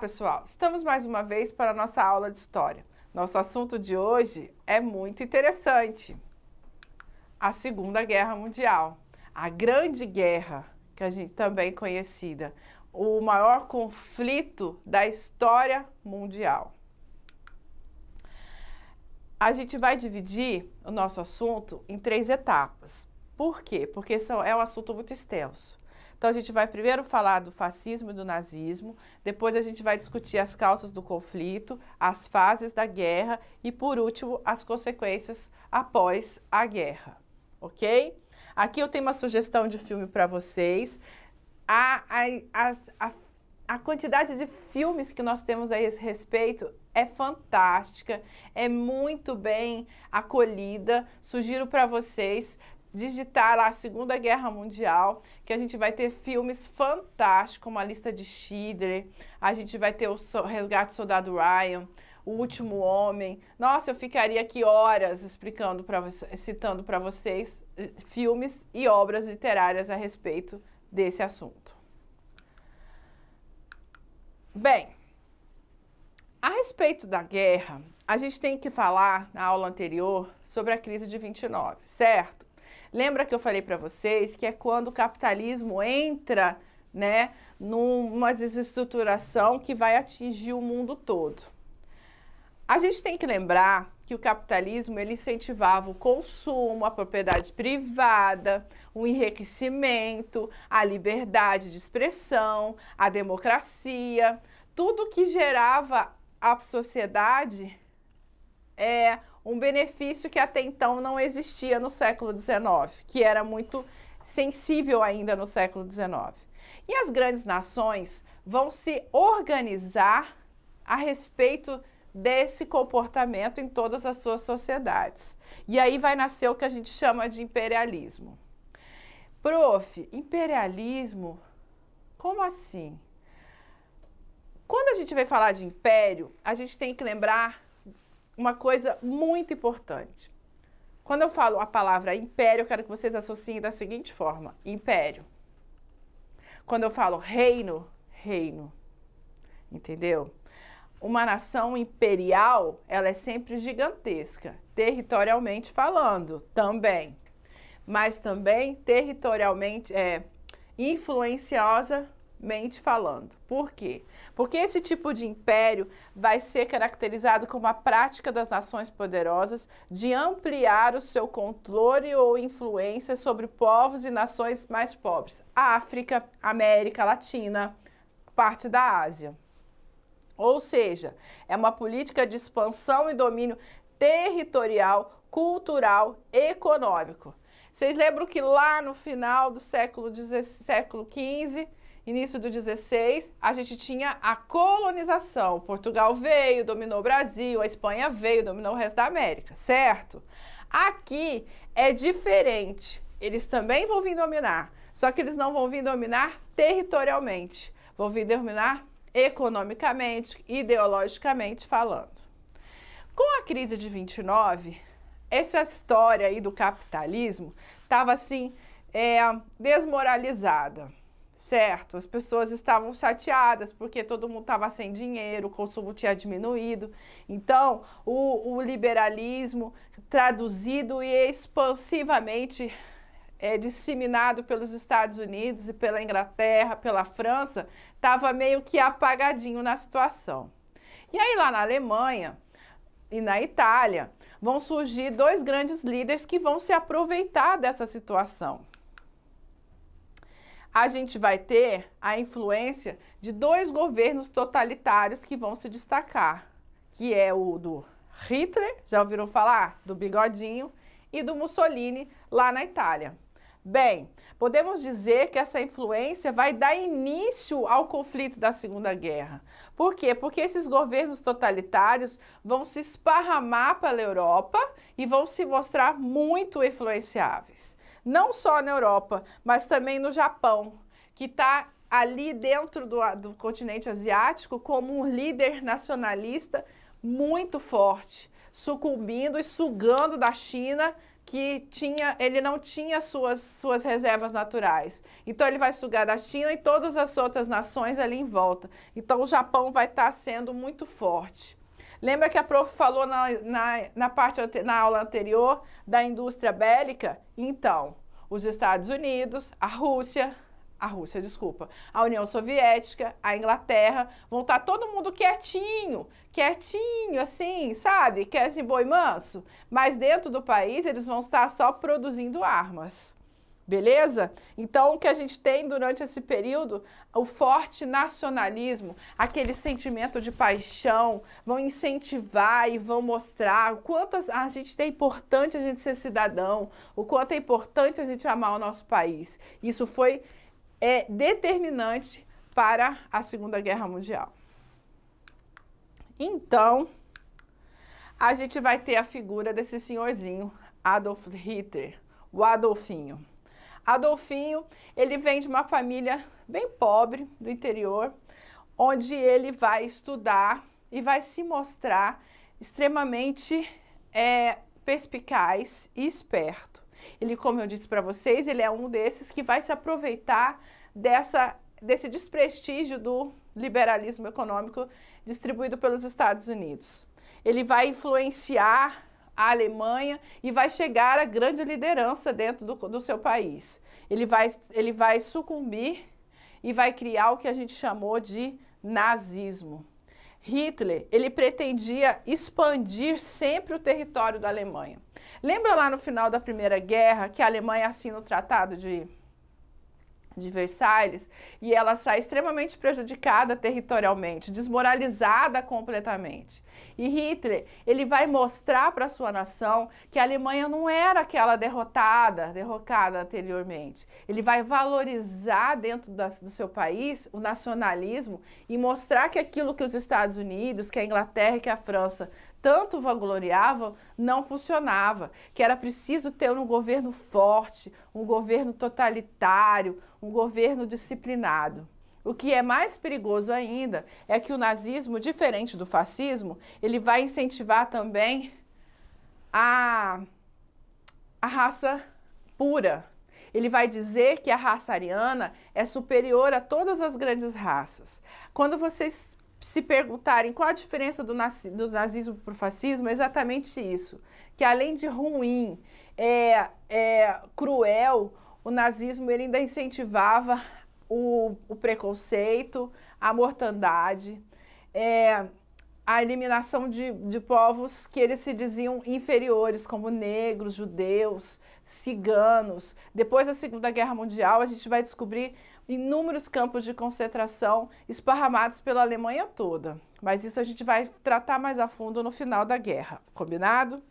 pessoal! Estamos mais uma vez para a nossa aula de História. Nosso assunto de hoje é muito interessante. A Segunda Guerra Mundial, a Grande Guerra, que a gente também conhecida, o maior conflito da história mundial. A gente vai dividir o nosso assunto em três etapas. Por quê? Porque são, é um assunto muito extenso. Então a gente vai primeiro falar do fascismo e do nazismo, depois a gente vai discutir as causas do conflito, as fases da guerra e por último as consequências após a guerra, ok? Aqui eu tenho uma sugestão de filme para vocês. A, a, a, a quantidade de filmes que nós temos a esse respeito é fantástica, é muito bem acolhida. Sugiro para vocês digitar lá a Segunda Guerra Mundial, que a gente vai ter filmes fantásticos, como A Lista de Schindler, a gente vai ter O Resgate do Soldado Ryan, O Último Homem. Nossa, eu ficaria aqui horas explicando para citando para vocês eh, filmes e obras literárias a respeito desse assunto. Bem, a respeito da guerra, a gente tem que falar na aula anterior sobre a crise de 29, certo? Lembra que eu falei para vocês que é quando o capitalismo entra, né, numa desestruturação que vai atingir o mundo todo. A gente tem que lembrar que o capitalismo ele incentivava o consumo, a propriedade privada, o enriquecimento, a liberdade de expressão, a democracia, tudo que gerava a sociedade é, um benefício que até então não existia no século XIX, que era muito sensível ainda no século XIX. E as grandes nações vão se organizar a respeito desse comportamento em todas as suas sociedades. E aí vai nascer o que a gente chama de imperialismo. Prof, imperialismo? Como assim? Quando a gente vai falar de império, a gente tem que lembrar uma coisa muito importante. Quando eu falo a palavra império, eu quero que vocês associem da seguinte forma: império. Quando eu falo reino, reino. Entendeu? Uma nação imperial, ela é sempre gigantesca, territorialmente falando, também. Mas também territorialmente é influenciosa mente falando. Por quê? Porque esse tipo de império vai ser caracterizado como a prática das nações poderosas de ampliar o seu controle ou influência sobre povos e nações mais pobres. África, América Latina, parte da Ásia. Ou seja, é uma política de expansão e domínio territorial, cultural, econômico. Vocês lembram que lá no final do século, 16, século XV, início do 16, a gente tinha a colonização. Portugal veio, dominou o Brasil, a Espanha veio, dominou o resto da América, certo? Aqui é diferente. Eles também vão vir dominar, só que eles não vão vir dominar territorialmente, vão vir dominar economicamente, ideologicamente falando. Com a crise de 29, essa história aí do capitalismo estava assim é, desmoralizada certo? As pessoas estavam chateadas porque todo mundo estava sem dinheiro, o consumo tinha diminuído. Então, o, o liberalismo, traduzido e expansivamente é, disseminado pelos Estados Unidos e pela Inglaterra, pela França, estava meio que apagadinho na situação. E aí, lá na Alemanha e na Itália, vão surgir dois grandes líderes que vão se aproveitar dessa situação a gente vai ter a influência de dois governos totalitários que vão se destacar, que é o do Hitler, já ouviram falar? Do Bigodinho, e do Mussolini lá na Itália. Bem, podemos dizer que essa influência vai dar início ao conflito da Segunda Guerra. Por quê? Porque esses governos totalitários vão se esparramar pela Europa e vão se mostrar muito influenciáveis. Não só na Europa, mas também no Japão, que está ali dentro do, do continente asiático como um líder nacionalista muito forte, sucumbindo e sugando da China que tinha, ele não tinha suas, suas reservas naturais. Então ele vai sugar da China e todas as outras nações ali em volta. Então o Japão vai estar tá sendo muito forte. Lembra que a prof falou na, na, na, parte, na aula anterior da indústria bélica? Então, os Estados Unidos, a Rússia, a Rússia, desculpa, a União Soviética, a Inglaterra, vão estar tá todo mundo quietinho, quietinho, assim, sabe? Quer assim, boi manso. Mas dentro do país eles vão estar só produzindo armas. Beleza? Então, o que a gente tem durante esse período, o forte nacionalismo, aquele sentimento de paixão, vão incentivar e vão mostrar o quanto a gente é importante a gente ser cidadão, o quanto é importante a gente amar o nosso país. Isso foi é determinante para a Segunda Guerra Mundial. Então, a gente vai ter a figura desse senhorzinho, Adolf Hitler, o Adolfinho. Adolfinho, ele vem de uma família bem pobre do interior, onde ele vai estudar e vai se mostrar extremamente é, perspicaz e esperto. Ele, como eu disse para vocês, ele é um desses que vai se aproveitar dessa, desse desprestígio do liberalismo econômico distribuído pelos Estados Unidos. Ele vai influenciar a Alemanha e vai chegar à grande liderança dentro do, do seu país. Ele vai, ele vai sucumbir e vai criar o que a gente chamou de nazismo. Hitler, ele pretendia expandir sempre o território da Alemanha. Lembra lá no final da Primeira Guerra que a Alemanha assina o Tratado de, de Versalhes e ela sai extremamente prejudicada territorialmente, desmoralizada completamente. E Hitler, ele vai mostrar para sua nação que a Alemanha não era aquela derrotada, derrocada anteriormente. Ele vai valorizar dentro da, do seu país o nacionalismo e mostrar que aquilo que os Estados Unidos, que a Inglaterra e que a França tanto vangloriavam não funcionava, que era preciso ter um governo forte, um governo totalitário, um governo disciplinado. O que é mais perigoso ainda é que o nazismo, diferente do fascismo, ele vai incentivar também a, a raça pura. Ele vai dizer que a raça ariana é superior a todas as grandes raças. Quando vocês se perguntarem qual a diferença do, nazi, do nazismo para o fascismo, é exatamente isso. Que além de ruim, é, é cruel, o nazismo ele ainda incentivava o, o preconceito, a mortandade. É, a eliminação de, de povos que eles se diziam inferiores, como negros, judeus, ciganos. Depois da Segunda Guerra Mundial, a gente vai descobrir inúmeros campos de concentração esparramados pela Alemanha toda. Mas isso a gente vai tratar mais a fundo no final da guerra, combinado?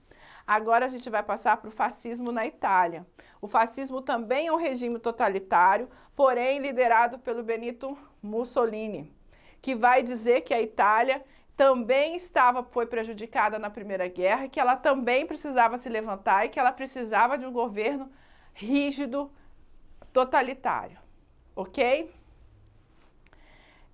Agora a gente vai passar para o fascismo na Itália. O fascismo também é um regime totalitário, porém liderado pelo Benito Mussolini, que vai dizer que a Itália também estava foi prejudicada na Primeira Guerra, que ela também precisava se levantar e que ela precisava de um governo rígido, totalitário, ok?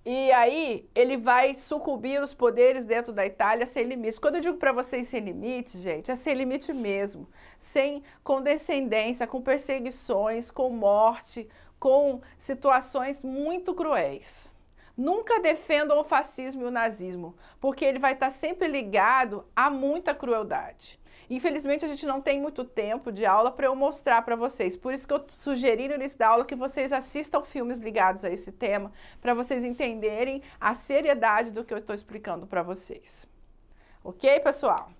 E aí ele vai sucumbir os poderes dentro da Itália sem limites. Quando eu digo para vocês sem limites, gente, é sem limite mesmo, sem condescendência, com perseguições, com morte, com situações muito cruéis. Nunca defendam o fascismo e o nazismo, porque ele vai estar tá sempre ligado a muita crueldade. Infelizmente, a gente não tem muito tempo de aula para eu mostrar para vocês. Por isso que eu sugeri no início da aula que vocês assistam filmes ligados a esse tema, para vocês entenderem a seriedade do que eu estou explicando para vocês. Ok, pessoal?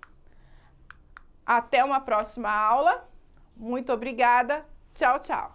Até uma próxima aula. Muito obrigada. Tchau, tchau.